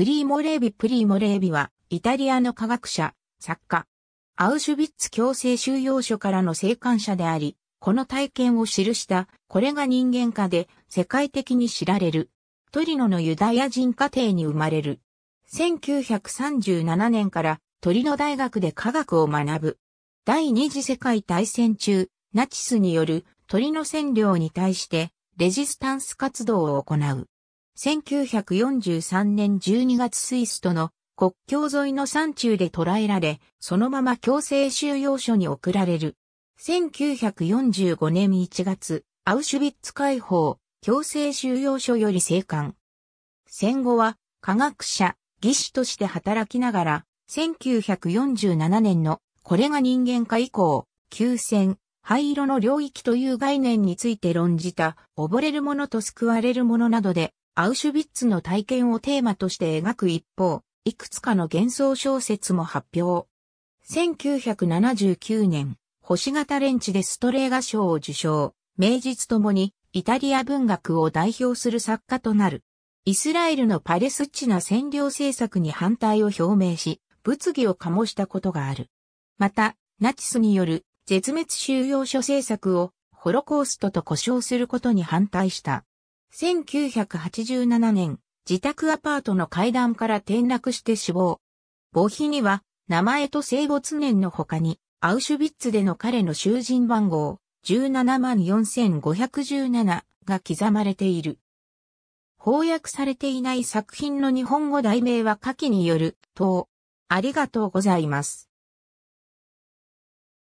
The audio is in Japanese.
プリーモレービ・プリーモレービは、イタリアの科学者、作家。アウシュビッツ強制収容所からの生還者であり、この体験を記した、これが人間化で、世界的に知られる。トリノのユダヤ人家庭に生まれる。1937年からトリノ大学で科学を学ぶ。第二次世界大戦中、ナチスによるトリノ占領に対してレジスタンス活動を行う。1943年12月スイスとの国境沿いの山中で捕らえられ、そのまま強制収容所に送られる。1945年1月、アウシュビッツ解放、強制収容所より生還。戦後は科学者、技師として働きながら、1947年のこれが人間化以降、急戦、灰色の領域という概念について論じた、溺れる者と救われる者などでアウシュビッツの体験をテーマとして描く一方、いくつかの幻想小説も発表。1979年、星型レンチでストレーガ賞を受賞、名実ともにイタリア文学を代表する作家となる。イスラエルのパレスチナ占領政策に反対を表明し、物議を醸したことがある。また、ナチスによる絶滅収容所政策をホロコーストと呼称することに反対した。1987年、自宅アパートの階段から転落して死亡。墓碑には、名前と生没年の他に、アウシュビッツでの彼の囚人番号、174,517が刻まれている。翻訳されていない作品の日本語題名は下記による、等。ありがとうございます。